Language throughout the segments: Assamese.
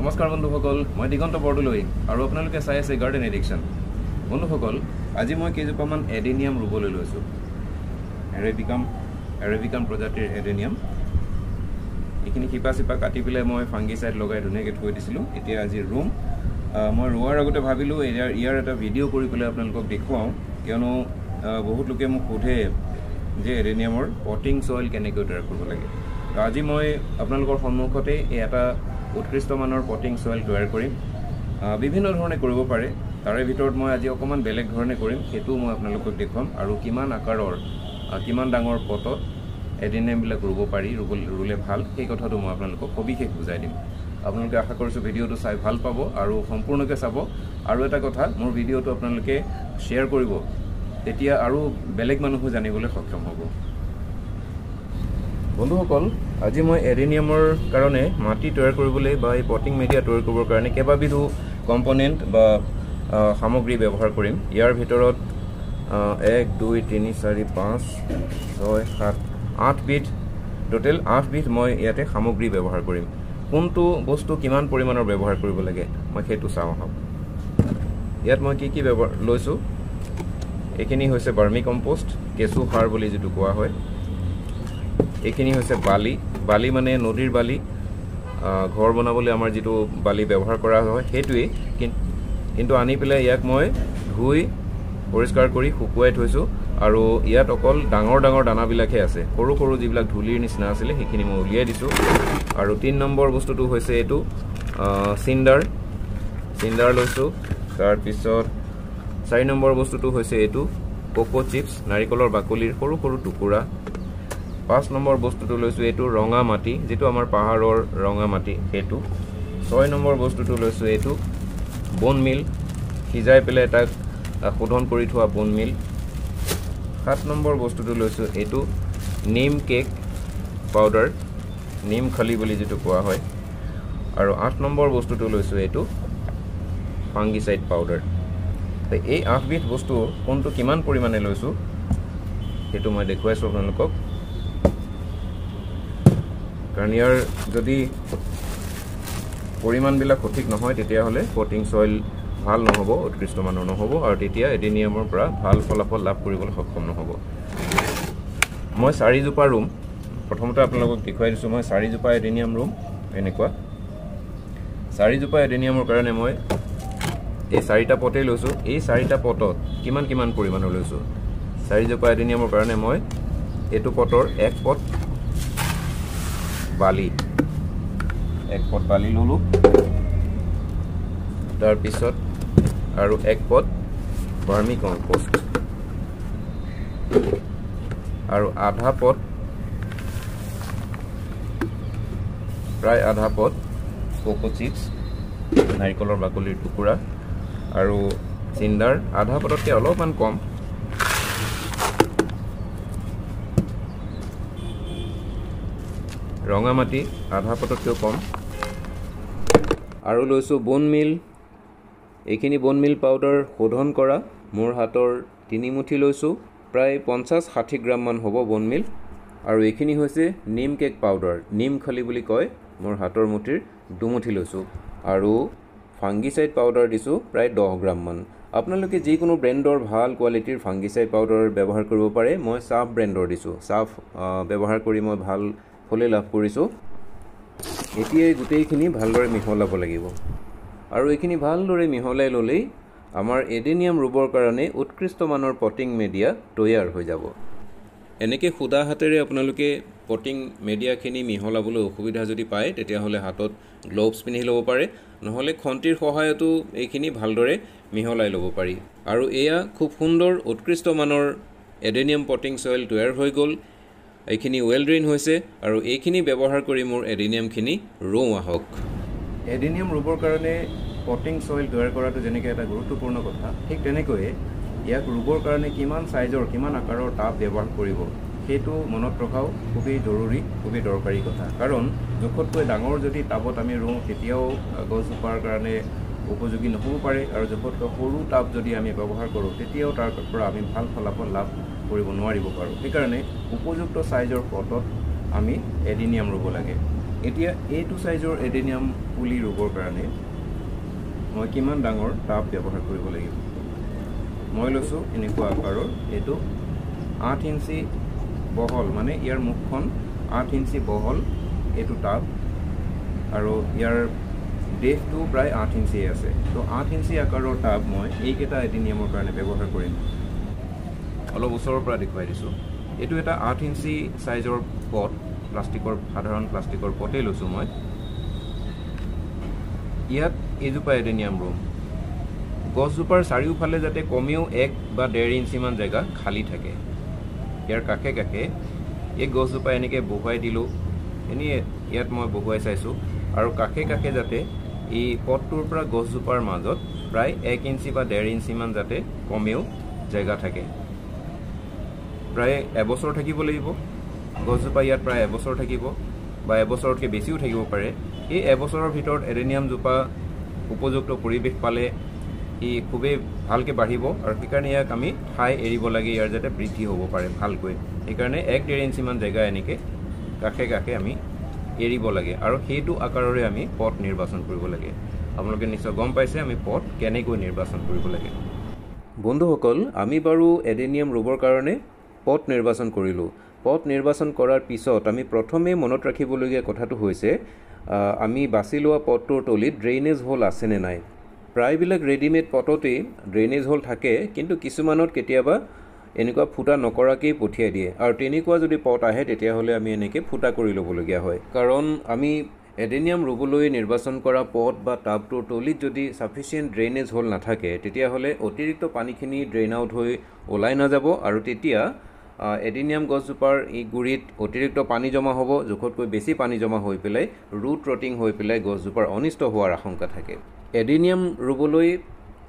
নমস্কাৰ বন্ধুসকল মই দিগন্ত বৰদলৈ আৰু আপোনালোকে চাই আছে গাৰ্ডেন এডিকশ্যন বন্ধুসকল আজি মই কেইজোপামান এডেনিয়াম ৰুবলৈ লৈছোঁ এৰেবিকাম এৰেবিকাম প্ৰজাতিৰ এডেনিয়াম এইখিনি শিপা চিপা কাটি পেলাই মই ফাংগি ছাইড লগাই ধুনীয়াকৈ থৈ দিছিলোঁ এতিয়া আজি ৰুম মই ৰোৱাৰ আগতে ভাবিলোঁ ইয়াৰ ইয়াৰ এটা ভিডিঅ' কৰি পেলাই আপোনালোকক দেখুৱাওঁ কিয়নো বহুত লোকে মোক সোধে যে এডেনিয়ামৰ পটিং চইল কেনেকৈ তৈয়াৰ কৰিব লাগে আজি মই আপোনালোকৰ সন্মুখতে এই এটা উৎকৃষ্ট মানৰ পটিং চইল তৈয়াৰ কৰিম বিভিন্ন ধৰণে কৰিব পাৰে তাৰে ভিতৰত মই আজি অকণমান বেলেগ ধৰণে কৰিম সেইটোও মই আপোনালোকক দেখুৱাম আৰু কিমান আকাৰৰ কিমান ডাঙৰ পটত এডিনেমবিলাক ৰুব পাৰি ৰুব ৰুলে ভাল সেই কথাটো মই আপোনালোকক সবিশেষ বুজাই দিম আপোনালোকে আশা কৰিছোঁ ভিডিঅ'টো চাই ভাল পাব আৰু সম্পূৰ্ণকৈ চাব আৰু এটা কথা মোৰ ভিডিঅ'টো আপোনালোকে শ্বেয়াৰ কৰিব তেতিয়া আৰু বেলেগ মানুহো জানিবলৈ সক্ষম হ'ব বন্ধুসকল আজি মই এলিনিয়ামৰ কাৰণে মাটি তৈয়াৰ কৰিবলৈ বা এই পটিং মেডিয়া তৈয়াৰ কৰিবৰ কাৰণে কেইবাবিধো কম্পনেণ্ট বা সামগ্ৰী ব্যৱহাৰ কৰিম ইয়াৰ ভিতৰত এক দুই তিনি চাৰি পাঁচ ছয় সাত আঠবিধ টোটেল আঠবিধ মই ইয়াতে সামগ্ৰী ব্যৱহাৰ কৰিম কোনটো বস্তু কিমান পৰিমাণৰ ব্যৱহাৰ কৰিব লাগে মই সেইটো চাওঁ আহক ইয়াত মই কি কি ব্যৱহাৰ লৈছোঁ এইখিনি হৈছে বাৰ্মি কম্প'ষ্ট কেঁচু সাৰ বুলি যিটো কোৱা হয় এইখিনি হৈছে বালি বালি মানে নদীৰ বালি ঘৰ বনাবলৈ আমাৰ যিটো বালি ব্যৱহাৰ কৰা হয় সেইটোৱেই কিন্তু আনি পেলাই ইয়াক মই ধুই পৰিষ্কাৰ কৰি শুকুৱাই থৈছোঁ আৰু ইয়াত অকল ডাঙৰ ডাঙৰ দানাবিলাকহে আছে সৰু সৰু যিবিলাক ধূলিৰ নিচিনা আছিলে সেইখিনি মই উলিয়াই দিছোঁ আৰু তিনি নম্বৰ বস্তুটো হৈছে এইটো চিণ্ডাৰ চিণ্ডাৰ লৈছোঁ তাৰপিছত চাৰি নম্বৰ বস্তুটো হৈছে এইটো কক' চিপছ নাৰিকলৰ বাকলিৰ সৰু সৰু টুকুৰা পাঁচ নম্বৰ বস্তুটো লৈছোঁ এইটো ৰঙা মাটি যিটো আমাৰ পাহাৰৰ ৰঙা মাটি সেইটো ছয় নম্বৰ বস্তুটো লৈছোঁ এইটো বন মিল সিজাই পেলাই তাক শোধন কৰি থোৱা বন মিল সাত নম্বৰ বস্তুটো লৈছোঁ এইটো নিম কেক পাউডাৰ নিম খালি বুলি যিটো কোৱা হয় আৰু আঠ নম্বৰ বস্তুটো লৈছোঁ এইটো ফাংগিচাইড পাউডাৰ এই আঠবিধ বস্তু কোনটো কিমান পৰিমাণে লৈছোঁ সেইটো মই দেখুৱাইছোঁ আপোনালোকক কাৰণ ইয়াৰ যদি পৰিমাণবিলাক সঠিক নহয় তেতিয়াহ'লে কটিং চইল ভাল নহ'ব উৎকৃষ্ট মানৰ নহ'ব আৰু তেতিয়া এডিনিয়ামৰ পৰা ভাল ফলাফল লাভ কৰিবলৈ সক্ষম নহ'ব মই চাৰিজোপা ৰুম প্ৰথমতে আপোনালোকক দেখুৱাই দিছোঁ মই চাৰিজোপা এডিনিয়াম ৰুম এনেকুৱা চাৰিজোপা এডিনিয়ামৰ কাৰণে মই এই চাৰিটা পটেই লৈছোঁ এই চাৰিটা পটত কিমান কিমান পৰিমাণৰ লৈছোঁ চাৰিজোপা এডিনিয়ামৰ কাৰণে মই এইটো পটৰ এক পট বালি এক পদ বালি ল'লোঁ তাৰপিছত আৰু এক পদ বাৰ্মি কম্পষ্ট আৰু আধা পদ প্ৰায় আধা পদ কক' চিপ্ছ নাৰিকলৰ বাকলিৰ টুকুৰা আৰু চিন্দাৰ আধা পদতকৈ অলপমান কম ৰঙা মাটি আধা পটতকৈও কম আৰু লৈছোঁ বন মিল এইখিনি বন মিল পাউদাৰ শোধন কৰা মোৰ হাতৰ তিনিমুঠি লৈছোঁ প্ৰায় পঞ্চাছ ষাঠি গ্ৰামমান হ'ব বন মিল আৰু এইখিনি হৈছে নিম কেক পাউদাৰ নিম খালি বুলি কয় মোৰ হাতৰ মুঠিৰ দুমুঠি লৈছোঁ আৰু ফাংগিচাইড পাউদাৰ দিছোঁ প্ৰায় দহ গ্ৰামমান আপোনালোকে যিকোনো ব্ৰেণ্ডৰ ভাল কোৱালিটিৰ ফাংগিচাইড পাউদাৰ ব্যৱহাৰ কৰিব পাৰে মই চাফ ব্ৰেণ্ডৰ দিছোঁ চাফ ব্যৱহাৰ কৰি মই ভাল সাফল্য লাভ কৰিছোঁ এতিয়াই গোটেইখিনি ভালদৰে মিহলাব লাগিব আৰু এইখিনি ভালদৰে মিহলাই ল'লেই আমাৰ এডেনিয়াম ৰুবৰ কাৰণে উৎকৃষ্টমানৰ পটিং মেডিয়া তৈয়াৰ হৈ যাব এনেকৈ সুদা হাতেৰে আপোনালোকে পটিং মেডিয়াখিনি মিহলাবলৈ অসুবিধা যদি পায় তেতিয়াহ'লে হাতত গ্ল'ভছ পিন্ধি ল'ব পাৰে নহ'লে খন্তিৰ সহায়তো এইখিনি ভালদৰে মিহলাই ল'ব পাৰি আৰু এয়া খুব সুন্দৰ উৎকৃষ্টমানৰ এডেনিয়াম পটিং চইল তৈয়াৰ হৈ গ'ল এইখিনি ওয়েল ড্ৰেইন হৈছে আৰু এইখিনি ব্যৱহাৰ কৰি মোৰ এডিনিয়ামখিনি ৰোওঁ আহক এডিনিয়াম ৰুবৰ কাৰণে পটিং চইল তৈয়াৰ কৰাটো যেনেকৈ এটা গুৰুত্বপূৰ্ণ কথা ঠিক তেনেকৈয়ে ইয়াক ৰুবৰ কাৰণে কিমান চাইজৰ কিমান আকাৰৰ টাব ব্যৱহাৰ কৰিব সেইটো মনত ৰখাও খুবেই জৰুৰী খুবেই দৰকাৰী কথা কাৰণ জোখতকৈ ডাঙৰ যদি টাবত আমি ৰুওঁ তেতিয়াও গছজোপাৰ কাৰণে উপযোগী নহ'ব পাৰে আৰু জোখতকৈ সৰু টাব যদি আমি ব্যৱহাৰ কৰোঁ তেতিয়াও তাৰ পৰা আমি ভাল ফলাফল লাভ কৰিব নোৱাৰিব পাৰোঁ সেইকাৰণে উপযুক্ত চাইজৰ পটত আমি এডিনিয়াম ৰুব লাগে এতিয়া এইটো চাইজৰ এডিনিয়াম পুলি ৰুবৰ কাৰণে মই কিমান ডাঙৰ টাপ ব্যৱহাৰ কৰিব লাগিব মই লৈছোঁ এনেকুৱা আকাৰৰ এইটো আঠ ইঞ্চি বহল মানে ইয়াৰ মুখখন আঠ ইঞ্চি বহল এইটো টাপ আৰু ইয়াৰ ডেফটো প্ৰায় আঠ ইঞ্চিয়ে আছে তো আঠ ইঞ্চি আকাৰৰ টাপ মই এইকেইটা এডিনিয়ামৰ কাৰণে ব্যৱহাৰ কৰিম অলপ ওচৰৰ পৰা দেখুৱাই দিছোঁ এইটো এটা আঠ ইঞ্চি চাইজৰ পট প্লাষ্টিকৰ সাধাৰণ প্লাষ্টিকৰ পটেই লৈছোঁ মই ইয়াত এইজোপা এডেনিয়াম ৰুম গছজোপাৰ চাৰিওফালে যাতে কমেও এক বা ডেৰ ইঞ্চিমান জেগা খালী থাকে ইয়াৰ কাষে কাষে এই গছজোপা এনেকৈ বহুৱাই দিলোঁ এনেই ইয়াত মই বহুৱাই চাইছোঁ আৰু কাষে কাষে যাতে এই পথটোৰ পৰা গছজোপাৰ মাজত প্ৰায় এক ইঞ্চি বা ডেৰ ইঞ্চিমান যাতে কমেও জেগা থাকে প্ৰায় এবছৰ থাকিব লাগিব গছজোপা ইয়াত প্ৰায় এবছৰ থাকিব বা এবছৰতকৈ বেছিও থাকিব পাৰে এই এবছৰৰ ভিতৰত এৰেনিয়ামজোপা উপযুক্ত পৰিৱেশ পালে ই খুবেই ভালকৈ বাঢ়িব আৰু সেইকাৰণে ইয়াক আমি ঠাই এৰিব লাগে ইয়াৰ যাতে বৃদ্ধি হ'ব পাৰে ভালকৈ সেইকাৰণে এক ডেৰ ইঞ্চিমান জেগা এনেকৈ কাষে কাষে আমি এৰিব লাগে আৰু সেইটো আকাৰৰে আমি পথ নিৰ্বাচন কৰিব লাগে আপোনালোকে নিশ্চয় গম পাইছে আমি পথ কেনেকৈ নিৰ্বাচন কৰিব লাগে বন্ধুসকল আমি বাৰু এডেনিয়াম ৰুবৰ কাৰণে পথ নিৰ্বাচন কৰিলোঁ পথ নিৰ্বাচন কৰাৰ পিছত আমি প্ৰথমেই মনত ৰাখিবলগীয়া কথাটো হৈছে আমি বাছি লোৱা পথটোৰ তলিত ড্ৰেইনেজ হ'ল আছেনে নাই প্ৰায়বিলাক ৰেডিমেড পথতেই ড্ৰেইনেজ হ'ল থাকে কিন্তু কিছুমানত কেতিয়াবা এনেকুৱা ফুটা নকৰাকেই পঠিয়াই দিয়ে আৰু তেনেকুৱা যদি পথ আহে তেতিয়াহ'লে আমি এনেকৈ ফুটা কৰি ল'বলগীয়া হয় কাৰণ আমি এডেনিয়াম ৰুবলৈ নিৰ্বাচন কৰা পথ বা টাবটোৰ তলিত যদি চাফিচিয়েণ্ট ড্ৰেইনেজ হ'ল নাথাকে তেতিয়াহ'লে অতিৰিক্ত পানীখিনি ড্ৰেইন আউট হৈ ওলাই নাযাব আৰু তেতিয়া এডিনিয়াম গছজোপাৰ এই গুৰিত অতিৰিক্ত পানী জমা হ'ব জোখতকৈ বেছি পানী জমা হৈ পেলাই ৰুট ৰটিং হৈ পেলাই গছজোপাৰ অনিষ্ট হোৱাৰ আশংকা থাকে এডিনিয়াম ৰুবলৈ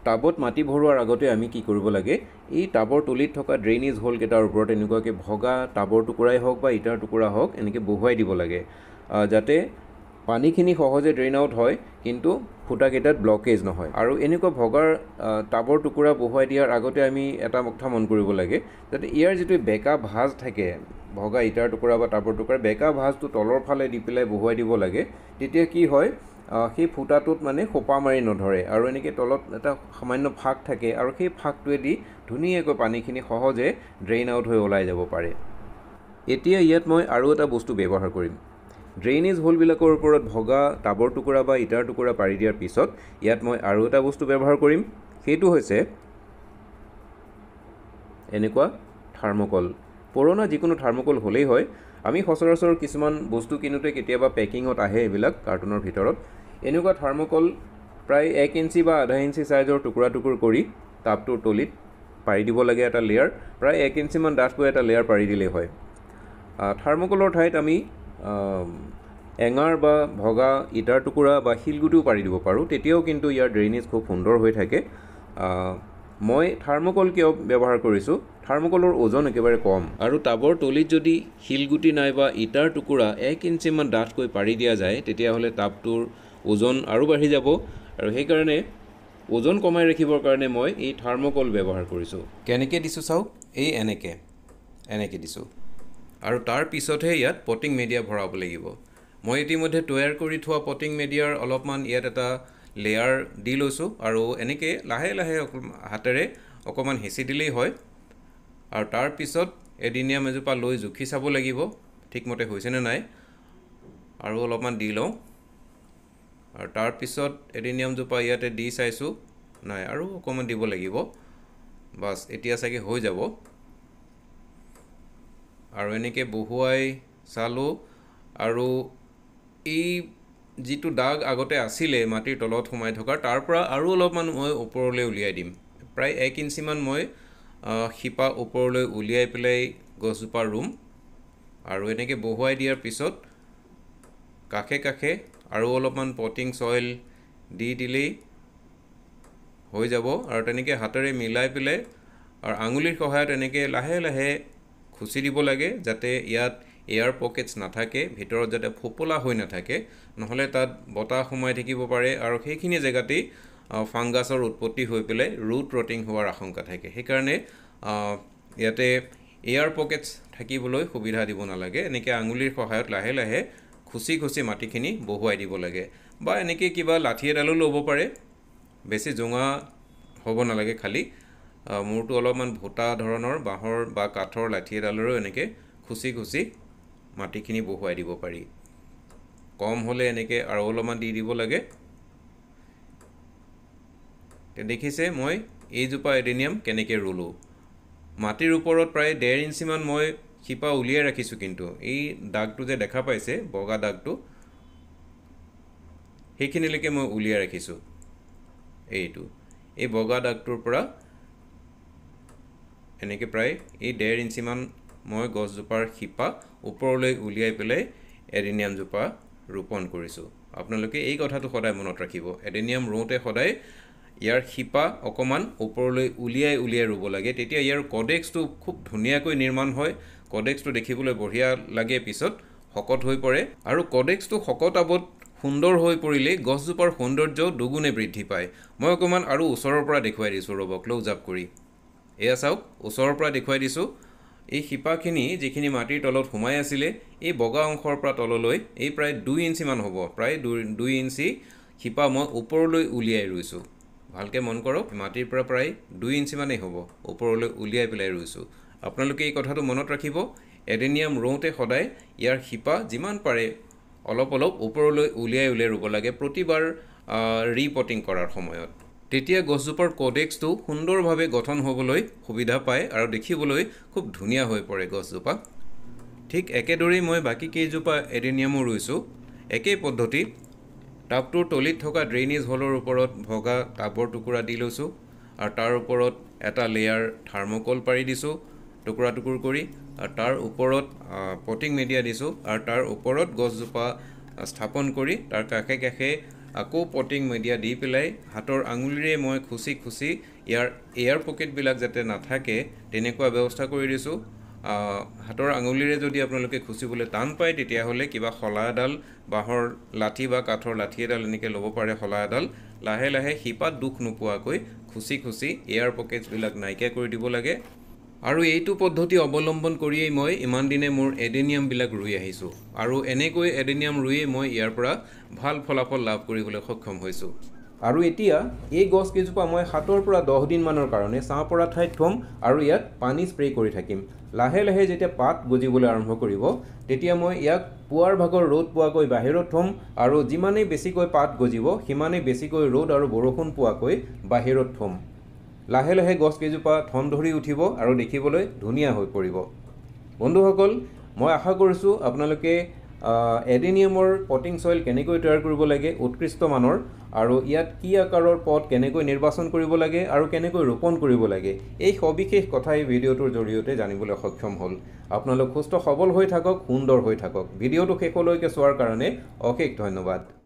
টাবত মাটি ভৰোৱাৰ আগতে আমি কি কৰিব লাগে এই টাবৰ তলিত থকা ড্ৰেইনেজ হ'লকেইটাৰ ওপৰত এনেকুৱাকৈ ভগা টাবৰ টুকুৰাই হওক বা ইটাৰ টুকুৰা হওক এনেকৈ বহুৱাই দিব লাগে যাতে পানীখিনি সহজে ড্ৰেইন আউট হয় কিন্তু ফুটাকেইটাত ব্লকেজ নহয় আৰু এনেকুৱা ভগাৰ টাবৰ টুকুৰা বহুৱাই দিয়াৰ আগতে আমি এটা কথা মন কৰিব লাগে যাতে ইয়াৰ যিটো বেকা ভাঁজ থাকে ভগা ইটাৰ টুকুৰা বা টাবৰ টুকুৰা বেকা ভাঁজটো তলৰ ফালে দি পেলাই বহুৱাই দিব লাগে তেতিয়া কি হয় সেই ফুটাটোত মানে সোপা মাৰি নধৰে আৰু এনেকৈ তলত এটা সামান্য ফাঁক থাকে আৰু সেই ফাকটোৱেদি ধুনীয়াকৈ পানীখিনি সহজে ড্ৰেইন আউট হৈ ওলাই যাব পাৰে এতিয়া ইয়াত মই আৰু এটা বস্তু ব্যৱহাৰ কৰিম ড্ৰেইনেজ হোলবিলাকৰ ওপৰত ভগা টাবৰ টুকুৰা বা ইটাৰ টুকুৰা পাৰি দিয়াৰ পিছত ইয়াত মই আৰু এটা বস্তু ব্যৱহাৰ কৰিম সেইটো হৈছে এনেকুৱা থাৰ্মকল পুৰণা যিকোনো থাৰ্মকল হ'লেই হয় আমি সচৰাচৰ কিছুমান বস্তু কিনোতে কেতিয়াবা পেকিঙত আহে এইবিলাক কাৰ্টুনৰ ভিতৰত এনেকুৱা থাৰ্মকল প্ৰায় এক ইঞ্চি বা আধা ইঞ্চি চাইজৰ টুকুৰা টুকুৰ কৰি টাবটোৰ তলিত পাৰি দিব লাগে এটা লেয়াৰ প্ৰায় এক ইঞ্চিমান ডাঠকৈ এটা লেয়াৰ পাৰি দিলেই হয় থাৰ্মকলৰ ঠাইত আমি এঙাৰ বা ভগা ইটাৰ টুকুৰা বা শিলগুটিও পাৰি দিব পাৰোঁ তেতিয়াও কিন্তু ইয়াৰ ড্ৰেইনেজ খুব সুন্দৰ হৈ থাকে মই থাৰ্মকল কিয় ব্যৱহাৰ কৰিছোঁ থাৰ্মকলৰ ওজন একেবাৰে কম আৰু টাবৰ তলিত যদি শিলগুটি নাইবা ইটাৰ টুকুৰা এক ইঞ্চিমান ডাঠকৈ পাৰি দিয়া যায় তেতিয়াহ'লে টাবটোৰ ওজন আৰু বাঢ়ি যাব আৰু সেইকাৰণে ওজন কমাই ৰাখিবৰ কাৰণে মই এই থাৰ্মকল ব্যৱহাৰ কৰিছোঁ কেনেকৈ দিছোঁ চাওক এই এনেকৈ এনেকৈ দিছোঁ আৰু তাৰপিছতহে ইয়াত পটিং মেডিয়া ভৰাব লাগিব মই ইতিমধ্যে তৈয়াৰ কৰি থোৱা পটিং মেডিয়াৰ অলপমান ইয়াত এটা লেয়াৰ দি লৈছোঁ আৰু এনেকৈ লাহে লাহে হাতেৰে অকণমান হেঁচি দিলেই হয় আৰু তাৰপিছত এদিনীয়াম এজোপা লৈ জুখি চাব লাগিব ঠিকমতে হৈছেনে নাই আৰু অলপমান দি লওঁ আৰু তাৰপিছত এদিনীয়ামজোপা ইয়াতে দি চাইছোঁ নাই আৰু অকণমান দিব লাগিব বাছ এতিয়া চাগে হৈ যাব আৰু এনেকৈ বহুৱাই চালোঁ আৰু এই যিটো দাগ আগতে আছিলে মাটিৰ তলত সোমাই থকাৰ তাৰ পৰা আৰু অলপমান মই ওপৰলৈ উলিয়াই দিম প্ৰায় এক ইঞ্চিমান মই শিপা ওপৰলৈ উলিয়াই পেলাই গছজোপা ৰুম আৰু এনেকৈ বহুৱাই দিয়াৰ পিছত কাষে কাষে আৰু অলপমান পটিং চইল দি দিলেই হৈ যাব আৰু তেনেকৈ হাতেৰে মিলাই পেলাই আৰু আঙুলিৰ সহায়ত এনেকৈ লাহে লাহে খুচি দিব লাগে যাতে ইয়াত এয়াৰ পকেটছ নাথাকে ভিতৰত যাতে ফোপোলা হৈ নাথাকে নহ'লে তাত বতাহ সোমাই থাকিব পাৰে আৰু সেইখিনি জেগাতেই ফাংগাছৰ উৎপত্তি হৈ পেলাই ৰুট ৰটিং হোৱাৰ আশংকা থাকে সেইকাৰণে ইয়াতে এয়াৰ পকেটছ থাকিবলৈ সুবিধা দিব নালাগে এনেকৈ আঙুলিৰ সহায়ত লাহে লাহে খুচি খুচি মাটিখিনি বহুৱাই দিব লাগে বা এনেকৈ কিবা লাঠি এডালো ল'ব পাৰে বেছি জোঙা হ'ব নালাগে খালী মূৰটো অলপমান ভূটা ধৰণৰ বাঁহৰ বা কাঠৰ লাঠি এডালেৰেও এনেকৈ খুচি খুচি মাটিখিনি বহুৱাই দিব পাৰি কম হ'লে এনেকৈ আৰু অলপমান দি দিব লাগে দেখিছে মই এইজোপা এডেনিয়াম কেনেকৈ ৰুলোঁ মাটিৰ ওপৰত প্ৰায় ডেৰ ইঞ্চিমান মই শিপা উলিয়াই ৰাখিছোঁ কিন্তু এই দাগটো যে দেখা পাইছে বগা দাগটো সেইখিনিলৈকে মই উলিয়াই ৰাখিছোঁ এইটো এই বগা দাগটোৰ পৰা সেনেকৈ প্ৰায় এই ডেৰ ইঞ্চিমান মই গছজোপাৰ শিপা ওপৰলৈ উলিয়াই পেলাই এডেনিয়ামজোপা ৰোপণ কৰিছোঁ আপোনালোকে এই কথাটো সদায় মনত ৰাখিব এডেনিয়াম ৰোওঁতে সদায় ইয়াৰ শিপা অকণমান ওপৰলৈ উলিয়াই উলিয়াই ৰুব লাগে তেতিয়া ইয়াৰ কডেক্সটো খুব ধুনীয়াকৈ নিৰ্মাণ হয় কডেক্সটো দেখিবলৈ বঢ়িয়া লাগে পিছত শকত হৈ পৰে আৰু কডেক্সটো শকত আৱত সুন্দৰ হৈ পৰিলেই গছজোপাৰ সৌন্দৰ্য দুগুণে বৃদ্ধি পায় মই অকণমান আৰু ওচৰৰ পৰা দেখুৱাই দিছোঁ ৰ'ব ক্ল'জ আপ কৰি এয়া চাওক ওচৰৰ পৰা দেখুৱাই দিছোঁ এই শিপাখিনি যিখিনি মাটিৰ তলত সোমাই আছিলে এই বগা অংশৰ পৰা তললৈ এই প্ৰায় দুই ইঞ্চিমান হ'ব প্ৰায় দুই দুই ইঞ্চি শিপা মই ওপৰলৈ উলিয়াই ৰুইছোঁ ভালকৈ মন কৰক মাটিৰ পৰা প্ৰায় দুই ইঞ্চিমানেই হ'ব ওপৰলৈ উলিয়াই পেলাই ৰুইছোঁ আপোনালোকে এই কথাটো মনত ৰাখিব এডেনিয়াম ৰোওঁতে সদায় ইয়াৰ শিপা যিমান পাৰে অলপ অলপ ওপৰলৈ উলিয়াই উলিয়াই ৰুব লাগে প্ৰতিবাৰ ৰিপটিং কৰাৰ সময়ত তেতিয়া গছজোপাৰ কডেক্সটো সুন্দৰভাৱে গঠন হ'বলৈ সুবিধা পায় আৰু দেখিবলৈ খুব ধুনীয়া হৈ পৰে গছজোপা ঠিক একেদৰেই মই বাকী কেইজোপা এডেনিয়ামো ৰুইছোঁ একেই পদ্ধতিত টাবটোৰ তলিত থকা ড্ৰেইনেজ হলৰ ওপৰত ভগা টাবৰ টুকুৰা দি লৈছোঁ আৰু তাৰ ওপৰত এটা লেয়াৰ থাৰ্মকল পাৰি দিছোঁ টুকুৰা টুকুৰ কৰি আৰু তাৰ ওপৰত পটিং মেডিয়া দিছোঁ আৰু তাৰ ওপৰত গছজোপা স্থাপন কৰি তাৰ কাষে কাষে আকৌ পটিং মিডিয়া দি পেলাই হাতৰ আঙুলিৰে মই খুচি খুচি ইয়াৰ এয়াৰ পকেটবিলাক যাতে নাথাকে তেনেকুৱা ব্যৱস্থা কৰি দিছোঁ হাতৰ আঙুলিৰে যদি আপোনালোকে খুচিবলৈ টান পায় তেতিয়াহ'লে কিবা শলা এডাল বাঁহৰ লাঠি বা কাঠৰ লাঠি এডাল এনেকৈ ল'ব পাৰে শলা এডাল লাহে লাহে শিপাত দুখ নোপোৱাকৈ খুচি খুচি এয়াৰ পকেটছবিলাক নাইকিয়া কৰি দিব লাগে আৰু এইটো পদ্ধতি অৱলম্বন কৰিয়েই মই ইমান দিনে মোৰ এডেনিয়ামবিলাক ৰুই আহিছোঁ আৰু এনেকৈ এডেনিয়াম ৰুইয়ে মই ইয়াৰ পৰা ভাল ফলাফল লাভ কৰিবলৈ সক্ষম হৈছোঁ আৰু এতিয়া এই গছকেইজোপা মই সাতৰ পৰা দহ দিনমানৰ কাৰণে ছাঁ পৰা ঠাইত থ'ম আৰু ইয়াত পানী স্প্ৰে কৰি থাকিম লাহে লাহে যেতিয়া পাত গজিবলৈ আৰম্ভ কৰিব তেতিয়া মই ইয়াক পুৱাৰ ভাগৰ ৰ'দ পোৱাকৈ বাহিৰত থ'ম আৰু যিমানেই বেছিকৈ পাত গজিব সিমানেই বেছিকৈ ৰ'দ আৰু বৰষুণ পোৱাকৈ বাহিৰত থ'ম লাহে লাহে গছকেইজোপা ঠন ধৰি উঠিব আৰু দেখিবলৈ ধুনীয়া হৈ পৰিব বন্ধুসকল মই আশা কৰিছোঁ আপোনালোকে এডেনিয়ামৰ পটিং চইল কেনেকৈ তৈয়াৰ কৰিব লাগে উৎকৃষ্টমানৰ আৰু ইয়াত কি আকাৰৰ পথ কেনেকৈ নিৰ্বাচন কৰিব লাগে আৰু কেনেকৈ ৰোপণ কৰিব লাগে এই সবিশেষ কথা এই ভিডিঅ'টোৰ জৰিয়তে জানিবলৈ সক্ষম হ'ল আপোনালোক সুস্থ সবল হৈ থাকক সুন্দৰ হৈ থাকক ভিডিঅ'টো শেষলৈকে চোৱাৰ কাৰণে অশেষ ধন্যবাদ